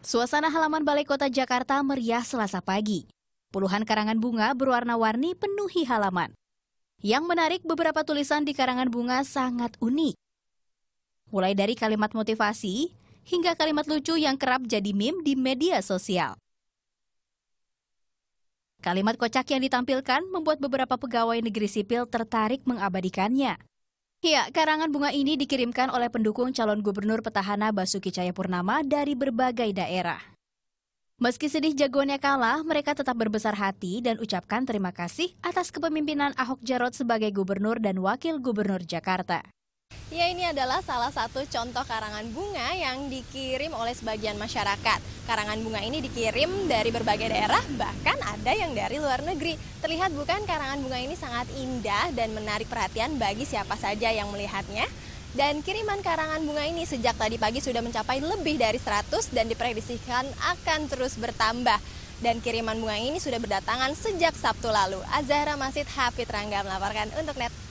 Suasana halaman Balai Kota Jakarta meriah selasa pagi. Puluhan karangan bunga berwarna-warni penuhi halaman. Yang menarik beberapa tulisan di karangan bunga sangat unik. Mulai dari kalimat motivasi hingga kalimat lucu yang kerap jadi meme di media sosial. Kalimat kocak yang ditampilkan membuat beberapa pegawai negeri sipil tertarik mengabadikannya. Ya, karangan bunga ini dikirimkan oleh pendukung calon gubernur petahana Basuki Cayapurnama dari berbagai daerah. Meski sedih jagoannya kalah, mereka tetap berbesar hati dan ucapkan terima kasih atas kepemimpinan Ahok Jarot sebagai gubernur dan wakil gubernur Jakarta. Ya ini adalah salah satu contoh karangan bunga yang dikirim oleh sebagian masyarakat. Karangan bunga ini dikirim dari berbagai daerah, bahkan ada yang dari luar negeri. Terlihat bukan karangan bunga ini sangat indah dan menarik perhatian bagi siapa saja yang melihatnya. Dan kiriman karangan bunga ini sejak tadi pagi sudah mencapai lebih dari 100 dan diprediksikan akan terus bertambah. Dan kiriman bunga ini sudah berdatangan sejak Sabtu lalu. Azahra Masid Hafid Rangga melaporkan untuk Net